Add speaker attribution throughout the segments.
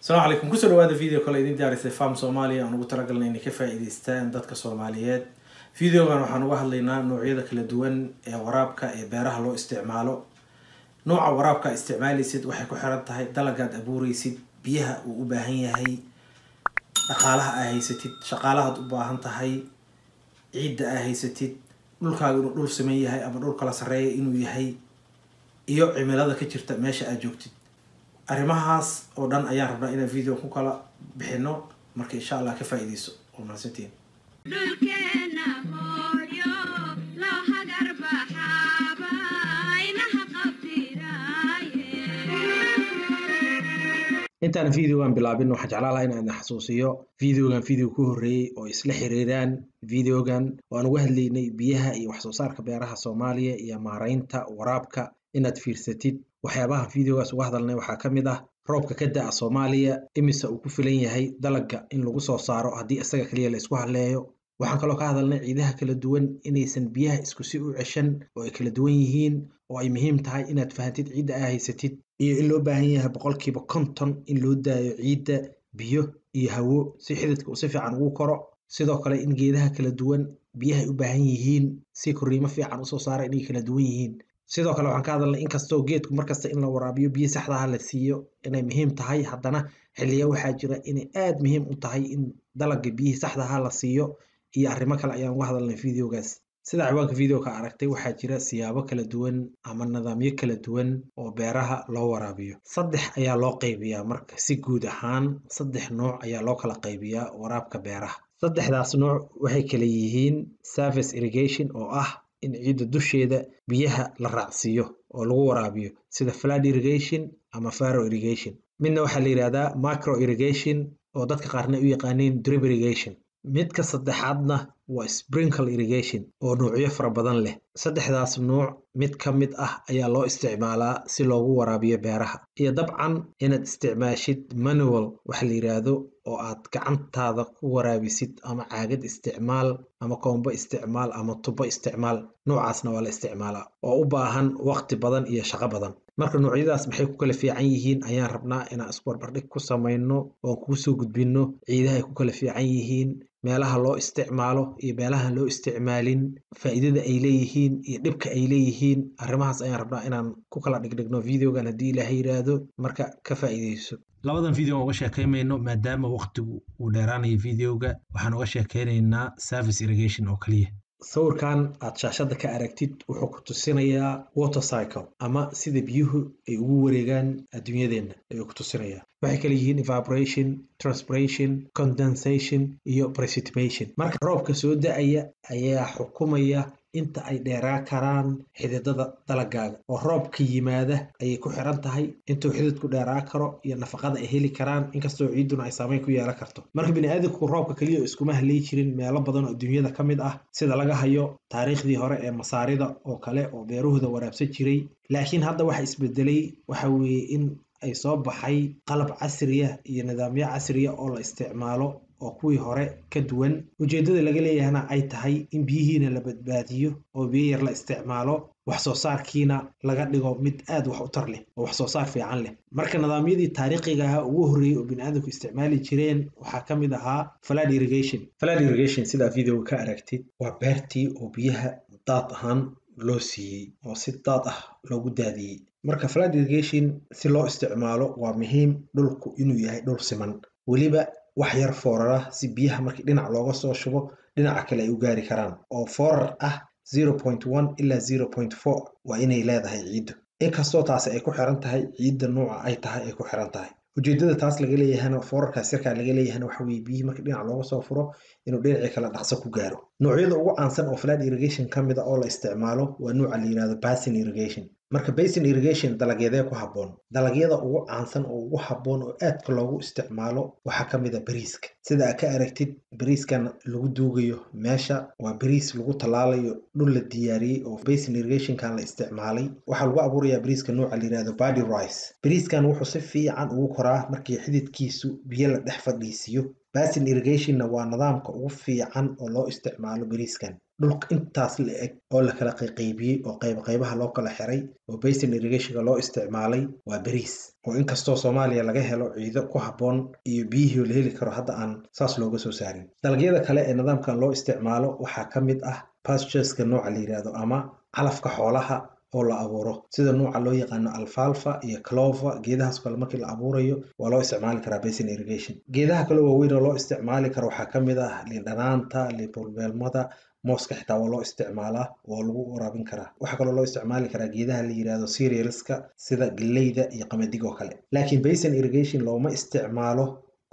Speaker 1: asalaamu calaykum kusoo dhawaada video kale idiin diyaarisay farm soomaaliya aan ugu talagalnay inay ka faa-iideystaan dadka soomaaliyeed videogan waxaan uga hadlaynaa noocyada kala duwan ee waraabka ee beeraha loo isticmaalo nooca waraabka isticmaalaysid waxay ku xiran tahay dalagaad abuureysid biyaha uu u baahan yahay dhaqaalaha aa haysatid shaqaalahaad u baahan tahay ciidda aa haysatid dhulkaaga inuu dhul sameyn yahay ama dhulkala sarreeya inuu yahay iyo cimilada ka jirta meesha aad joogtid arrimahaas oo dhan ayaan rabnaa inaan video ku kala bixino marka insha allah ka faa-ideyso waa mahadsantiin intaan videogan bilaabin waxaan jeclaan lahaa inaan idin xasuusiyo videogan video ku horreeyey oo isla xiriiraan videogan oo aan uga hadlaynay biyaha iyo wax soo saarka beeraha soomaaliya iyo maaraynta waraabka inaad fiirsatid waxyaabaha videogaas uga hadalnay waxaa ka mid ah roobka ka da'a soomaaliya imise uu ku filan yahay dalagga in lagu soo saaro haddii isaga kaliya la isku halleeyo waxaan kaloo ka hadalnay ciidaha kala duwan inaysan biyaha isku si u ceshan oo ay kala duwan yihiin oo ay muhiim tahay inaad fahantid ciidda aa haysatid iyo in loo baahan yahay boqolkiiba konton in loo daayo ciidda biyo iyo hawo si xididka uu si fiican ugu koro sidoo kale in geedaha kala duwan biyahay ay u baahan yihiin si korriimo fiican usoo saara inay kala duwan yihiin sidoo kale waxaan ka hadalnay inkastoo geedku markasta in la waraabiyo biyo saxdaha ah la siiyo inay muhiim tahay haddana xiliya waxaa jira inay aada muhiim u tahay in dalaga biyihii saxdaha ah la siiyo iyo arrimo kale ayaan uga hadalnay videogaas sida ciwaanka videoka aragtay waxaa jira siyaabo kala duwan ama nidaamyo kala duwan oo beeraha loo waraabiyo saddex ayaa loo qaybiyaa marka si guud ahaan saddex nooc ayaa loo kala qaybiyaa waraabka beeraha saddexdaas nooc waxay kala yihiin service irrigation oo ah in ciidda dusheeda biyaha la raacsiiyo oo lagu waraabiyo sida flood irrigation ama faro irrigation midna waxaa la yidhahdaa macro irrigation oo dadka qaarna u yaqaaniin drip irrigation midka saddexaadna waa sprinkle irrigation oo noocyo fara badan leh saddexdaas nuuc mid ka mid ah ayaa loo isticmaalaa si loogu waraabiyo beeraha iyo dabcan inaad isticmaashid manual wax la yidhaahdo oo aad gacantaada ku waraabisid ama caagad isticmaal ama koombo isticmaal ama tubo isticmaal noocaasna waa la isticmaalaa oo u baahan waqti badan iyo shaqo badan marka noocyadaas maxay ku kala fiican yihiin ayaan rabnaa inaan isbarbardhig ku samayno oon kuu soo gudbino ciidaha ay ku kala fiican yihiin meelaha loo isticmaalo iyo meelahan loo isticmaalin faa'iidada ay leeyihiin iyo dhibka ay leeyihiin arrimahaas ayaan rabnaa inaan ku kala dhigdhigno videogan haddii ilaaha yidhaahdo marka ka faa'iidayso labadan video uga sheekaymayno maadaama waqtigu uu dheeraanayo videoga waxaan uga sheekaynaynaa service irrigation oo keliya sawirkan aad shaashadda ka aragtid wuxuu ku tusinayaa water cycle ama sida biyuhu ay ugu wareegaan adduunyadeenna ayuu ku tusinayaa waxay kala yihiin evaporation transpiration condensation iyo precipitation marka roobka soo da-aya ayaa xukumaya inta ay dheeraa karaan xididada dalagaaga oo roobka yimaada ayay ku xiran tahay intuu xididku dheeraa karo iyo nafaqada ay heli karaan inkastoo ciidduna ay saameyn ku yeelan karto marka biniaadamku roobka keliya iskuma halayi jirin meelo badan oo adduunyada ka mid ah sida laga hayo taariikhdii hore ee masaarida oo kale oo beerahooda waraabsan jiray laakiin hadda waxa isbedelay waxa weeye in ay soo baxay qalab casriya iyo nidaamyo casriya oo la isticmaalo oo kuwii hore ka duwan ujeeddada laga leeyahana ay tahay in biyihiina la badbaadiyo oo biyo yar la isticmaalo wax soo saarkiina laga dhigo mid aad wax u tar leh oo wax soo saar fiican leh marka nidaamyadii taariikhiga ahaa ugu horreeyey oo biniaadamku isticmaali jireen waxaa ka mid ahaa flood irrigation flood irrigation sidaa videoga ka aragtid waa beertii oo biyaha daad ahaan loo siiyey oo si daad ah loogu daadiyey marka flat irrigation si loo isticmaalo waa muhiim dhulku inuu yahay dhul siman weliba wax yar foorara si biyaha markii dhinac looga soo shubo dhinaca kale ay u gaari karaan oo foorar ah point ilaa zero point four waa inay leedahay ciiddu inkastoo taasi ay ku xiran tahay ciidda nuuca ay tahay ay ku xiran tahay ujeedada taas laga leeyahana foorarkaas yarkaa laga leeyahana waxa weye biyihii markii dhinac looga soo furo inuu dhinacii kale dhaqso ku gaaro noocyada ugu caansan oo flat irrigation ka mida ah oo la isticmaalo waa nuuca la yirahdo bassin irrigation marka basin irrigation dalagyadee ku habboon dalagyada ugu caansan oo ugu habboon oo aadka loogu isticmaalo waxaa ka mid a ah bariiska sida aad ka aragtid bariiskan lagu duugayo meesha waa bariis lagu tallaalayo dhul la diyaariyey oo basin irrigationkan la isticmaalay waxaa lagu abuurayaa bariiska nuuca la yihahdo body rice bariiskan wuxuu si fiican ugu koraa markii xididkiisu biyo la dhex fadhiisiyo basin irrigationna waa nidaamka ugu fiican oo loo isticmaalo bariiskan dhulka intaas la eg oo la kala qayqaybiyey oo qaybqaybaha loo kala xiray oo basin irrigationka loo isticmaalay waa bariis oo inkastoo soomaaliya laga helo ciido ku habboon iyo biyihii la heli karo hadda aan saas looga soo saarin dalagyada kale ee nidaamkan loo isticmaalo waxaa ka mid ah pastureska nooca la yidhaahdo ama calafka xoolaha oo la abuuro sida nuuca loo yaqaano alfalfa iyo clova geedahaas kale markii la abuurayo waa loo isticmaali karaa basin irrigation geedaha kale waaweyn oo loo isticmaali karo waxaa ka mid ah lindhanaanta liinbulbeelmada mooska xitaa waa loo isticmaalaa waa lagu waraabin karaa waxaa kaloo loo isticmaali karaa geedaha la yidhaahdo serialska sida galeyda iyo qamadig oo kale laakiin basin irrigation looma isticmaalo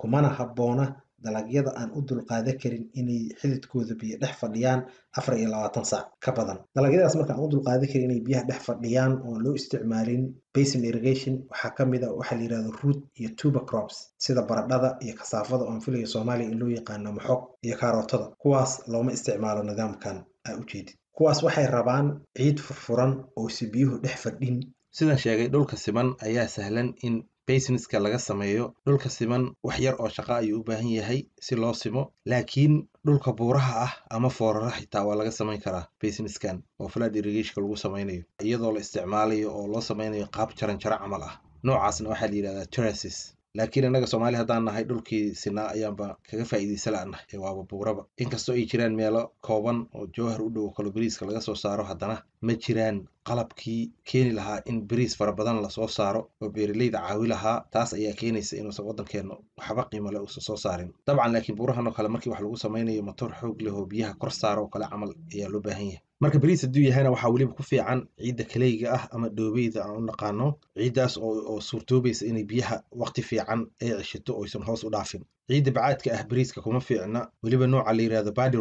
Speaker 1: kumana habboona dalagyada aan u dulqaada karin inay xididkooda biyo dhex fadhiyaan afar iyo labaatan saac ka badan dalagyadaas marka aan u dulqaada karin inay biyaha dhex fadhiyaan oon loo isticmaalin basin irrigation waxaa ka mid a ah waxaa la yihahdo root iyo tuber crops sida baradhada iyo kasaafada oon filaya soomaaliya in loo yaqaano maxog iyo kaarootada kuwaas looma isticmaalo nidaamkan aa ujeedid kuwaas waxay rabaan ciid furfuran oo si biyuhu dhex fadhin sidan sheegay dhulka siman ayaa sahlan in baysiniska laga sameeyo dhulka siman wax yar oo shaqo ayuu u baahan yahay si loo simo laakiin dhulka buuraha ah ama foorara xitaa waa laga samayn karaa baysineskan oo flaad irigeshka lagu samaynayo iyadoo la isticmaalayo oo loo samaynayo qaab jaranjaro camal ah noocaasna waxaa la yidhahdaa terasis laakiin annaga soomaali haddaan nahay dhulkii sinaa ayaanba kaga faa'iideysa faa'iidaysa ee waaba buuraba inkastoo ay jiraan meelo kooban oo jowhar u dhow oo kalo beriiska laga soo saaro haddana ma jiraan qalabkii keeni lahaa in bariis fara badan lasoo saaro oo beeraleyda caawi lahaa taas ayaa keenaysa inuusan waddankeenna waxba qiimale uusan soo saarin dabcan laakiin buurahan oo kale markii wax lagu samaynayo matoor xoog leh oo biyaha kor saara oo kale camal ayaa loo baahan yahay marka bariis hadduu yahayna waxaa weliba ku fiican ciidda kaleyga ah ama dhoobeyda aan u naqaano ciiddaas oo suurtoobeysa inay biyaha wakhti fiican ay ceshato oysan hoos u dhaafin ciidda bacaadka ah bariiska kuma fiicna weliba nooca la yidhahdo body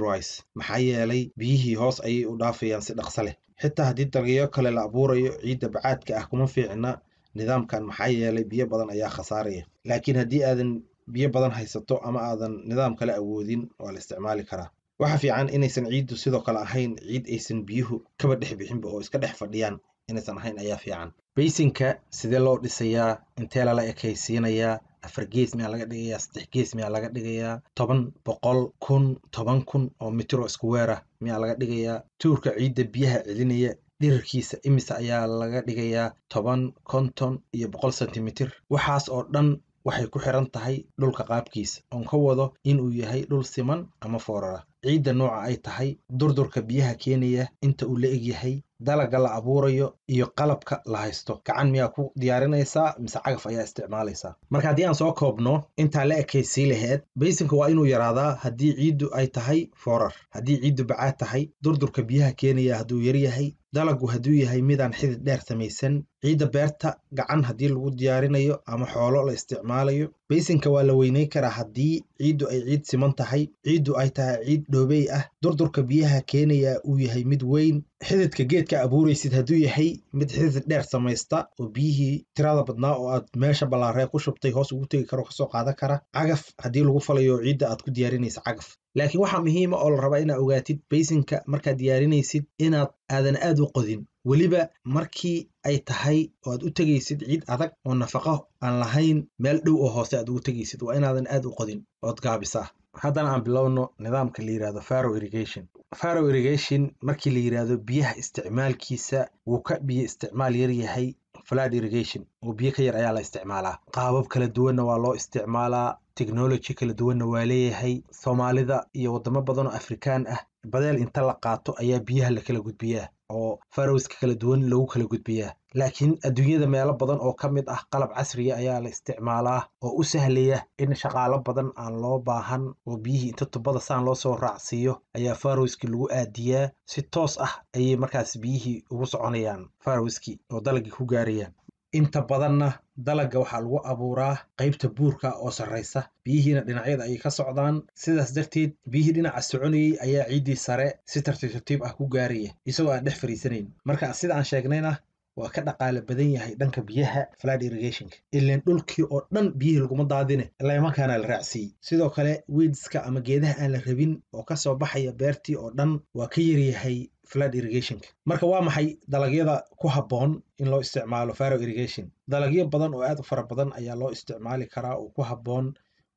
Speaker 1: maxaa yeelay biyihii hoos ayay u dhaafayaan si dhaqso leh xitaa haddii dalagyo kale la abuurayo ciidda bacaadka ah kuma fiicna nidaamkan maxaa yeelay biyo badan ayaa khasaaraya laakiin haddii aadan biyo badan haysato ama aadan nidaam kale awoodin waa la isticmaali karaa waxaa fiican inaysan ciiddu sidoo kale ahayn ciid aysan biyuhu kaba dhex bixinba oo iska dhex fadhiyaan inaysan ahayn ayaa fiican baysinka sidee loo dhisayaa intee lala ekaysiinayaa afar gees miyaa laga dhigayaa saddex gees miyaa laga dhigayaa toban boqol kun toban kun oo mitir oo isku weera miyaa laga dhigayaa tuurka ciidda biyaha celinaya dhirirkiisa imisa ayaa laga dhigayaa toban konton iyo boqol sentimitir waxaas oo dhan waxay ku xiran tahay dhulka qaabkiisa oon ka wado inuu yahay dhul siman ama foorara ciidda nooca ay tahay durdurka biyaha keenaya inta uu la eg yahay dalagga la abuurayo iyo qalabka la haysto gacan miyaa ku diyaarinaysaa mise cagaf ayaa isticmaalaysaa marka haddii aan soo koobno intaa la ekaysii laheed baysinka waa inuu yaraadaa haddii ciiddu ay tahay foorar haddii ciiddu bacaad tahay durdurka biyaha keenaya hadduu yaryahay dalaggu hadduu yahay midaan xidid dheer samaysan ciidda beerta gacan haddii lagu diyaarinayo ama xoolo la isticmaalayo Baysanka waa la weynayn karaa haddii ciiddu ay ciid siman tahay, ciiddu ay tahay ciid dhoobey ah, durdurka biyaha keenaya uu yahay mid weyn. Xididka geedka abuuraysid hadduu yahay mid xidid dheer samaysta oo biyihii tirada badnaa oo aad meesha ballaaree ku shubtay hoos ugu tegi karo kasoo qaadan kara. Cagaf haddii lagu falayo ciidda aad ku diyaarinaysa cagaf. Laakiin waxaa muhiima ah oo la rabaa inaad ogaatid baysanka markaad diyaarinaysid inaad aadan aad u qodin weliba markii ay tahay oo aad u tegaysid ciid adag oo nafaqo aan lahayn meel dhow oo hoose aad ugu tegaysid waa inaadan aad u qodin ood gaabisaa haddana aan bilowno nidaamka la yirahdo faro irrigation faro irrigation markii la yidhaahdo biyaha isticmaalkiisa wuu ka biyo isticmaal yar yahay flat irrigation oo biyo ka yar ayaa la isticmaalaa qaabab kala duwanna waa loo isticmaalaa technology kala duwanna waa leeyahay soomaalida iyo wadamo badan oo afrikaan ah badeel inta la qaato ayaa biyaha lakala gudbiyaa oo farowska kala duwan lagu kala gudbiyaa laakiin adduunyada meelo badan oo ka mid ah qalab casriya ah ayaa la isticmaalaa oo u sahlaya in shaqaalo badan aan loo baahan oo biyihii inta tubada saan loo soo raacsiiyo ayaa farowskii lagu aadiyaa si toos ah ayay markaas biyihii ugu soconayaan farowskii oo dalagii ku gaarayaan inta badanna dalagga waxaa lagu abuuraa qaybta buurka oo sarraysa biyihiina dhinacyada ayay ka socdaan sidaas darteed biyihii dhinaca soconayey ayaa ciiddii sare si tartiib tartiib ah ku gaaraya isagoo aan dhex fariisanayn marka sida aan sheegnayna waa ka dhaqaale badan yahay dhanka biyaha flood irrigationka ilaan dhulkii oo dhan biyihii laguma daadine leemankaana la raacsiiyey sidoo kale weedska ama geedaha aan la rabin oo ka soo baxaya beertii oo dhan waa ka yaryahay flat irrigationka marka waa maxay dalagyada ku habboon in loo isticmaalo faro irrigation dalagyo badan oo aad u fara badan ayaa loo isticmaali karaa oo ku habboon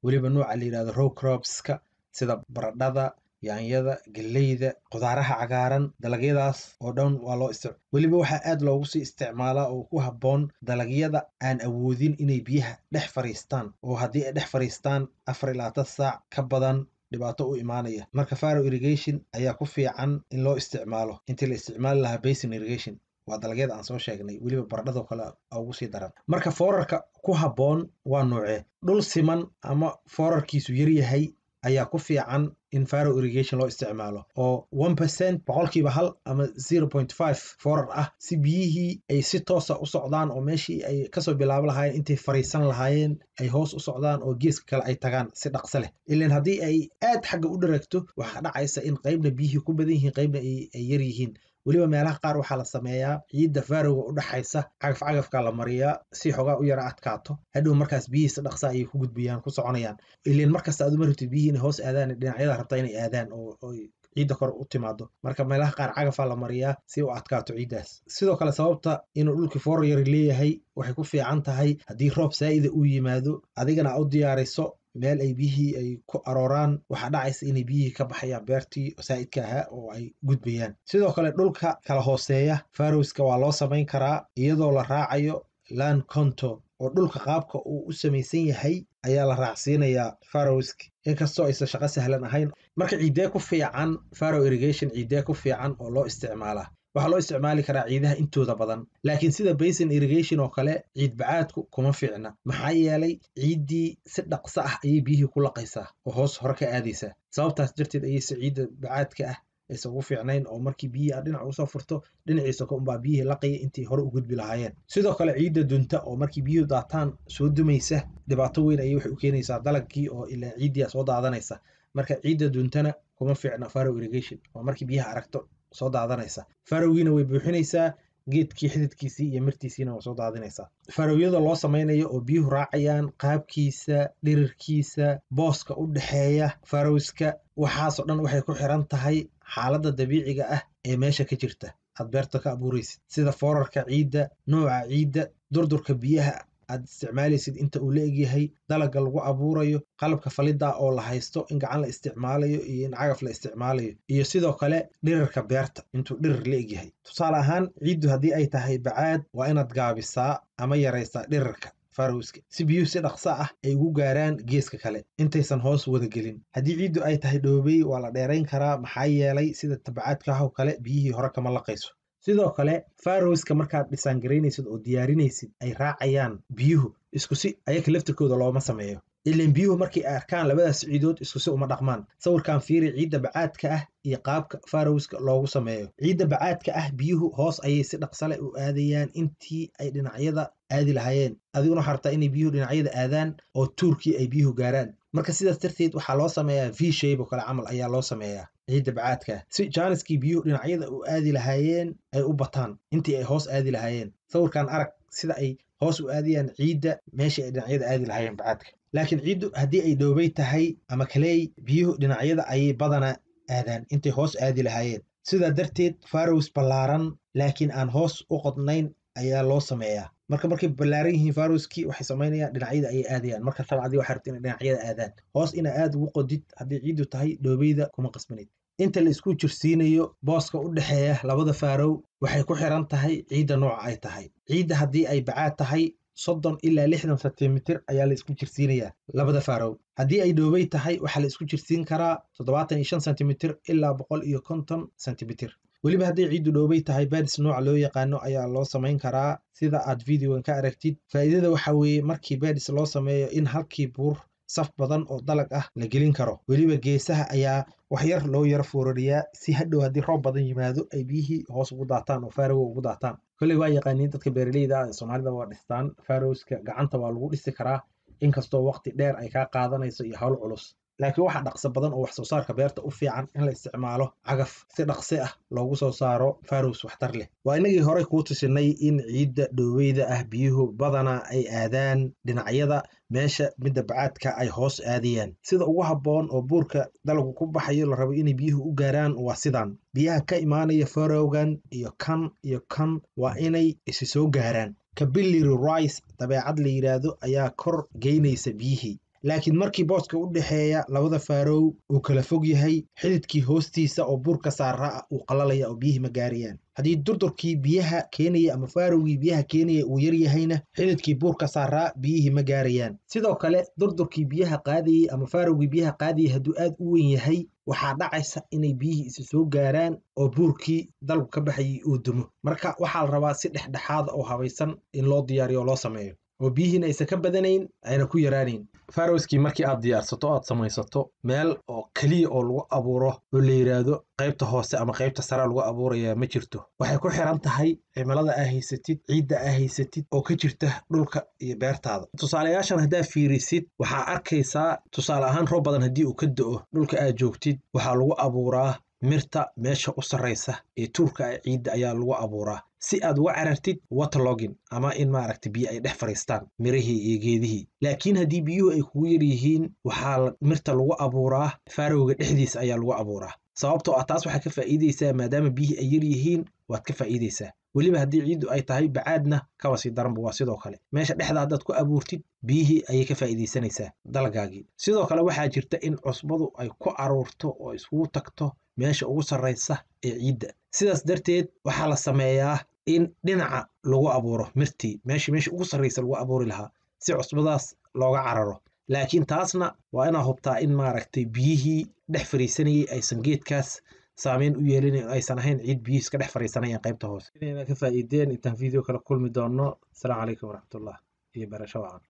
Speaker 1: weliba nuuca la yidhahdo row cropska sida baradhada yaanyada geleyda qudaaraha cagaaran dalagyadaas oo dhan waa loo isticma weliba waxaa aad loogu sii isticmaalaa oo ku habboon dalagyada aan awoodin inay biyaha dhex fariistaan oo haddii ay dhex fariistaan afar ilaa tan saac ka badan dhibaato u imaanaya marka faro irrigation ayaa ku fiican in loo isticmaalo intii la isticmaali lahaa basin irrigation waa dalagyada aan soo sheegnay weliba baradhadoo kale ugu sii daran marka foorarka ku habboon waa noocee dhul siman ama foorarkiisu yaryahay ayaa ku fiican in faro irrigation loo isticmaalo oo one percent boqolkiiba hal ama zero point five forar ah si biyihii ay si toosa u socdaan oo meeshii ay kasoo bilaabo lahaayeen intay fariisan lahaayeen ay hoos u socdaan oo geeska kale ay tagaan si dhaqso leh ilan haddii ay aad xagga u dharagto waxaa dhacaysa in qaybna biyihii ku badan yihiin qaybna ay yar yihiin weliba meelaha qaar waxaa la sameeyaa ciidda faarowga u dhaxaysa cagaf cagafka la mariyaa si xogaa u yara adkaato hadhow markaas biyihiisa dhaqsa ayay ku gudbayaan ku soconayaan ileen markasta aad uma rabtid biyihii inay hoos aadaan dhinacyada rabtaa inay aadaan oo ciidda kor u timaado marka meelaha qaar cagafaa la mariyaa si u adkaato ciiddaas sidoo kale sababta inuu dhulkii fooryari leeyahay waxay ku fiican tahay haddii roob saa'ida uu yimaado adigana u diyaariso meel ay biyihii ay ku arooraan waxaa dhacaysa inay biyihii ka baxayaan beertii saa'idka ahaa oo ay gudbayaan sidoo kale dhulka kala hooseeya farowska waa loo samayn karaa iyadoo la raacayo land conto oo dhulka qaabka uu u samaysan yahay ayaa la raacsiinayaa farowsk inkastoo aysan shaqo sahlan ahayn marka ciidee ku fiican farow irrigation ciiddee ku fiican oo loo isticmaalaa waxaa loo isticmaali karaa ciidaha intooda badan laakiin sida basin irrigation oo kale ciid bacaadku kuma fiicna maxaa yeelay ciiddii si dhaqso ah ayay biyihii ku laqaysaa oo hoos hore ka aadaysaa sababtaas darteed ayayse ciidda bacaadka ah aysan ugu fiicnayn oo markii biyihii aad dhinac usoo furto dhinaciisa kaunbaa biyihii laqaya intay hore u gudbi lahaayeen sidoo kale ciidda dunta oo markii biyuhu daataan soo dumaysa dhibaato weyn ayay waxay u keenaysaa dalagkii oo ilaa ciiddiia soo daadanaysa marka ciidda duntana kuma fiicna faro irrigation oo markii biyaha aragto soo daadanaysa farowgiina way buuxinaysaa geedkii xididkiisii iyo martiisiina waa soo daadinaysaa farowyada loo samaynayo oo biyuhu raacayaan qaabkiisa dhirirkiisa booska u dhexeeya farowska waxaasoo dhan waxay ku xiran tahay xaaladda dabiiciga ah ee meesha ka jirta aad beerta ka abuuraysid sida foorarka ciidda nooca ciidda durdurka biyaha aad isticmaalaysid inta uu la eg yahay dalagga lagu abuurayo qalabka falida oo la haysto in gacan la isticmaalayo iyo in cagaf la isticmaalayo iyo sidoo kale dhirirka beerta intuu dhirir la eg yahay tusaale ahaan ciiddu haddii ay tahay bacaad waa inaad gaabisaa ama yaraysaa dhirirka farowska si biyuhu si dhaqso ah ay ugu gaaraan geeska kale intaysan hoos wada gelin haddii ciiddu ay tahay dhoobey waa la dheerayn karaa maxaa yeelay sida tabacaadkaahoo kale biyihii hore kama laqayso sidoo kale farowska markaad dhisaangaraynaysid oo diyaarinaysid ay raacayaan biyuhu iskusi ayaka laftirkooda looma sameeyo ilan biyuhu markay arkaan labadaas ciidood iskusi uma dhaqmaan sawirkan fiiri ciidda bacaadka ah iyo qaabka farowska loogu sameeyo ciidda bacaadka ah biyuhu hoos ayay si dhaqsale u aadayaan intii ay dhinacyada aadi lahaayeen adiguna hartaa inay biyuhu dhinacyada aadaan oo tuurkii ay biyuhu gaaraan marka sidaas darteed waxaa loo sameeyaa v shayb oo kale camal ayaa loo sameeyaa ciidda bacaadka si jaaniskii biyuhu dhinacyada u aadi lahaayeen ay u bataan intii ay hoos aadi lahaayeen sawirkan arag sida ay hoos u aadiyaan ciidda meeshii ay dhinacyada aadi lahaayeen bacaadka laakiin ciiddu haddii ay dhoobay tahay ama kaleey biyuhu dhinacyada ayay badana aadaan intay hoos aadi lahaayeen sidaa darteed farrows ballaaran laakiin aan hoos u qodnayn ayaa loo sameeyaa marka markay ballaaran yihiin viruskii waxay samaynayaan dhinacyada ayay aadayaan marka tabcadii waxay rabta inay dhinacyada aadaan hoos inaa aad ugu qodid haddii ciiddu tahay dhoobeyda kuma qasbanid inta la isku jirsiinayo booska u dhexeeya labada faarow waxay ku xiran tahay ciidda nooca ay tahay ciidda haddii ay bacaad tahay soddon ilaa lixdan sentimitir ayaa la isku jirsiinayaa labada faarow haddii ay dhoobey tahay waxaa la isku jirsiin karaa toddobaatan iyo shan sentimitir ilaa boqol iyo konton sentimitir weliba hadday ciiddu dhoobay tahay baris nooca loo yaqaano ayaa loo samayn karaa sida aad videogan ka aragtid faa'iidada waxaa weeye markii baris loo sameeyo in halkii buur saf badan oo dalag ah la gelin karo weliba geesaha ayaa waxyar loo yara foorariyaa si hadhow haddii roob badan yimaado ay biyihii hoos ugu daataan oo faarowa ugu daataan kolley waa yaqaaniin dadka beeraleyda ah ee soomaalida waa dhistaan farowska gacanta waa lagu dhisi karaa inkastoo waqti dheer ay kaa qaadanayso iyo howl culus laakiin waxaa dhaqso badan oo wax soo saarka beerta u fiican in la isticmaalo cagaf si dhaqsi ah loogu soo saaro farus waxtar leh waa innagii horey kuu tusinay in ciidda dhooweyda ah biyuhu badanaa ay aadaan dhinacyada meesha midda bacaadka ay hoos aadayaan sida ugu habboon oo buurka dalgu ku baxayo la rabo inay biyuhu u gaaraan waa sidaan biyaha ka imaanaya farowgan iyo kan iyo kan waa inay isi soo gaaraan kabiliri rice dabeecad la yidhaahdo ayaa kor geynaysa biyihii laakiin markii booska u dhexeeya labada faarow uu kala fog yahay xididkii hoostiisa oo buurka saaraa uu qalalaya oo biyihii ma gaarayaan haddii durdurkii biyaha keenaya ama faarowgii biyaha keenaya uu yar yahayna xididkii buurka saaraa biyihii ma gaarayaan sidoo kale durdurkii biyaha qaadayay ama faarowgii biyaha qaadayay hadduu aad u weyn yahay waxaa dhacaysa inay biyihii isu soo gaaraan oo buurkii dalab ka baxayay uu dumo marka waxaa la rabaa si dhexdhexaada oo habaysan in loo diyaariyo oo loo sameeyo oo biyihiina aysan ka badanayn ayna ku yaraanayn farowskii markii aad diyaarsato aad samaysato meel oo keliya oo lagu abuuro oo la yidhaahdo qaybta hoose ama qaybta sare lagu abuurayaa ma jirto waxay ku xiran tahay cimilada aa haysatid ciidda aa haysatid oo ka jirta dhulka iyo beertaada tusaalayaashan haddaad fiirisid waxaa arkaysaa tusaale ahaan roob badan haddii uu ka do'o dhulka aad joogtid waxaa lagu abuuraa mirta meesha u sarraysa ee tuurka ah ciidda ayaa lagu abuuraa si aad uga carartid waterlogin ama in maaragta biyo ay dhex fadhiistaan mirihii iyo geedihii laakiin haddii biyuhu ay kugu yar yihiin waxaa mirta lagu abuuraa faarowga dhexdiisa ayaa lagu abuuraa sababtoo ah taas waxaa ka faa'iidaysaa maadaama biyihii ay yar yihiin waad ka faa'iidaysaa weliba haddii ciiddu ay tahay bacaadna kawa sii daranba waa sidoo kale meesha dhexda haddaad ku abuurtid biyihii ayay ka faa'iidaysanaysaa dalagaagii sidoo kale waxaa jirta in cusbadu ay ku aruurto oo iskugu tagto meesha ugu sarraysa ee ciidda sidaas darteed waxaa la sameeyaa in dhinaca lagu abuuro mirtii meesha meesha ugu sarraysa lagu abuuri lahaa si cusbadaas looga cararo laakiin taasna waa inaa hubtaa in maaragtay biyihii dhex fariisanayay aysan geedkaas saameyn u yeelin aysan ahayn ciid biyuhu iska dhex fariisanayaan qaybta hoose inayna ka faa'iideen intaan video kale kulmi doono asalaamu calaykum waraxmatullah iyo barasho wacan